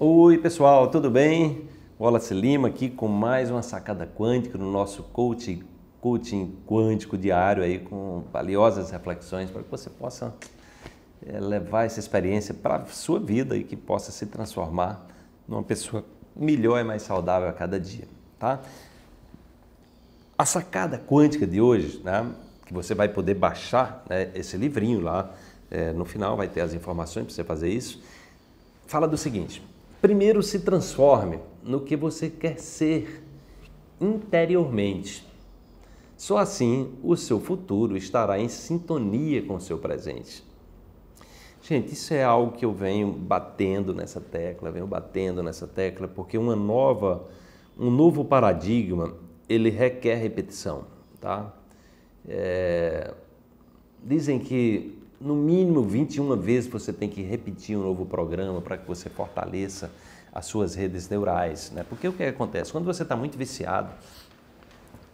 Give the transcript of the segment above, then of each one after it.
Oi, pessoal, tudo bem? Wallace Lima aqui com mais uma sacada quântica no nosso coaching, coaching quântico diário aí com valiosas reflexões para que você possa eh, levar essa experiência para a sua vida e que possa se transformar numa pessoa melhor e mais saudável a cada dia, tá? A sacada quântica de hoje, né, que você vai poder baixar né, esse livrinho lá, é, no final vai ter as informações para você fazer isso, fala do seguinte, Primeiro, se transforme no que você quer ser interiormente. Só assim o seu futuro estará em sintonia com o seu presente. Gente, isso é algo que eu venho batendo nessa tecla, venho batendo nessa tecla, porque uma nova, um novo paradigma, ele requer repetição, tá? É... Dizem que no mínimo 21 vezes você tem que repetir um novo programa para que você fortaleça as suas redes neurais, né? Porque o que acontece? Quando você está muito viciado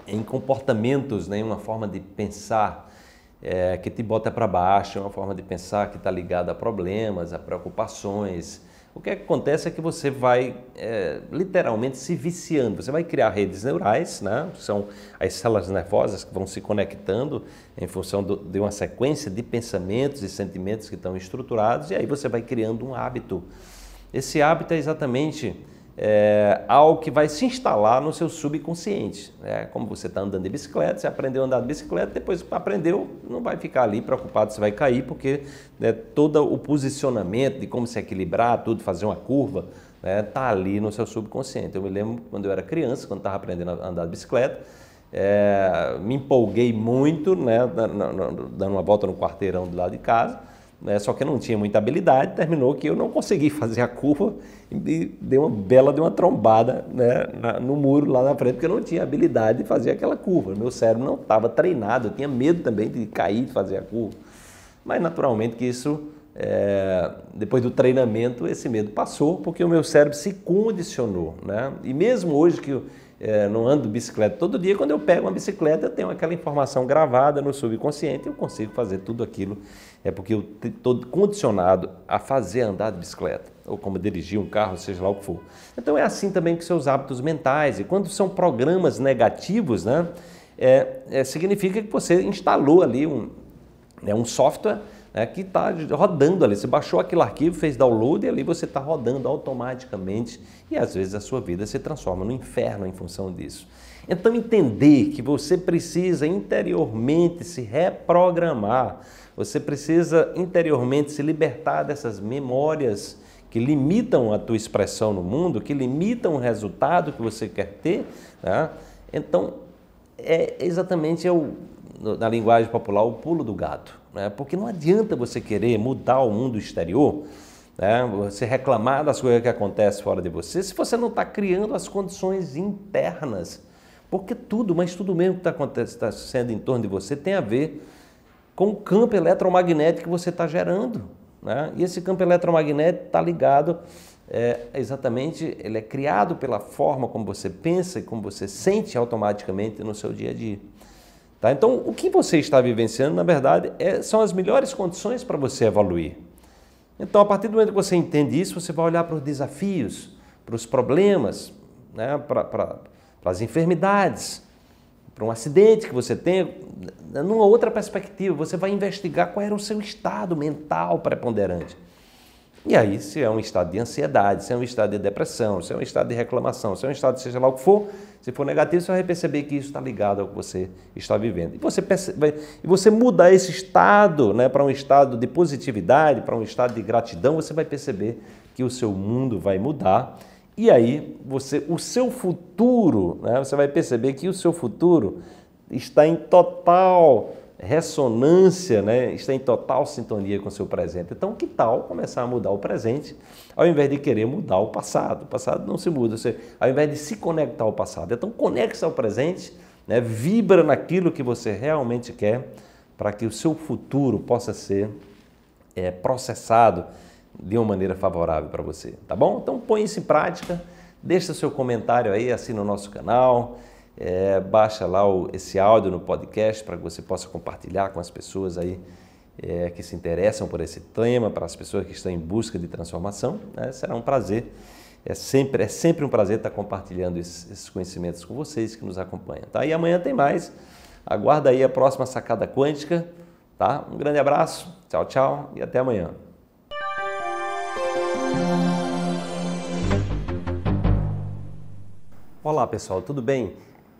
em comportamentos, né, em uma forma de pensar é, que te bota para baixo, uma forma de pensar que está ligada a problemas, a preocupações, o que acontece é que você vai é, literalmente se viciando. Você vai criar redes neurais, né? são as células nervosas que vão se conectando em função do, de uma sequência de pensamentos e sentimentos que estão estruturados, e aí você vai criando um hábito. Esse hábito é exatamente é, ao que vai se instalar no seu subconsciente. Né? Como você está andando de bicicleta, você aprendeu a andar de bicicleta, depois aprendeu, não vai ficar ali preocupado se vai cair, porque né, todo o posicionamento de como se equilibrar, tudo, fazer uma curva, está né, tá ali no seu subconsciente. Eu me lembro quando eu era criança, quando estava aprendendo a andar de bicicleta, é, me empolguei muito, né, dando uma volta no quarteirão do lado de casa, né? só que eu não tinha muita habilidade, terminou que eu não consegui fazer a curva e deu uma bela de uma trombada né? na, no muro lá na frente, porque eu não tinha habilidade de fazer aquela curva. Meu cérebro não estava treinado, eu tinha medo também de cair, de fazer a curva. Mas naturalmente que isso, é, depois do treinamento, esse medo passou, porque o meu cérebro se condicionou. Né? E mesmo hoje que eu, é, não ando bicicleta todo dia, quando eu pego uma bicicleta, eu tenho aquela informação gravada no subconsciente, e eu consigo fazer tudo aquilo. É porque eu estou condicionado a fazer andar de bicicleta, ou como dirigir um carro, seja lá o que for. Então é assim também com seus hábitos mentais, e quando são programas negativos, né, é, é significa que você instalou ali um, né, um software né, que está rodando ali. Você baixou aquele arquivo, fez download e ali você está rodando automaticamente. E às vezes a sua vida se transforma no inferno em função disso. Então, entender que você precisa interiormente se reprogramar, você precisa interiormente se libertar dessas memórias que limitam a tua expressão no mundo, que limitam o resultado que você quer ter. Né? Então, é exatamente é o na linguagem popular, o pulo do gato. Né? Porque não adianta você querer mudar o mundo exterior, né? você reclamar das coisas que acontecem fora de você, se você não está criando as condições internas. Porque tudo, mas tudo mesmo que está acontecendo tá em torno de você tem a ver com o campo eletromagnético que você está gerando. Né? E esse campo eletromagnético está ligado é, exatamente, ele é criado pela forma como você pensa e como você sente automaticamente no seu dia a dia. Tá? Então, o que você está vivenciando, na verdade, é, são as melhores condições para você evoluir. Então, a partir do momento que você entende isso, você vai olhar para os desafios, para os problemas, né? para, para as enfermidades, para um acidente que você tenha, né? numa outra perspectiva. Você vai investigar qual era o seu estado mental preponderante. E aí, se é um estado de ansiedade, se é um estado de depressão, se é um estado de reclamação, se é um estado seja lá o que for, se for negativo, você vai perceber que isso está ligado ao que você está vivendo. E você, percebe, e você mudar esse estado né, para um estado de positividade, para um estado de gratidão, você vai perceber que o seu mundo vai mudar. E aí, você, o seu futuro, né, você vai perceber que o seu futuro está em total ressonância né, está em total sintonia com o seu presente. Então, que tal começar a mudar o presente ao invés de querer mudar o passado? O passado não se muda, você, ao invés de se conectar ao passado. Então, conecte-se ao presente, né, vibra naquilo que você realmente quer para que o seu futuro possa ser é, processado de uma maneira favorável para você, tá bom? Então, põe isso em prática, deixa seu comentário aí, assina o nosso canal, é, baixa lá o, esse áudio no podcast para que você possa compartilhar com as pessoas aí é, que se interessam por esse tema, para as pessoas que estão em busca de transformação. Né? Será um prazer. É sempre, é sempre um prazer estar compartilhando esses, esses conhecimentos com vocês que nos acompanham. Tá? E amanhã tem mais. Aguarda aí a próxima sacada quântica. Tá? Um grande abraço, tchau, tchau e até amanhã. Olá pessoal, tudo bem?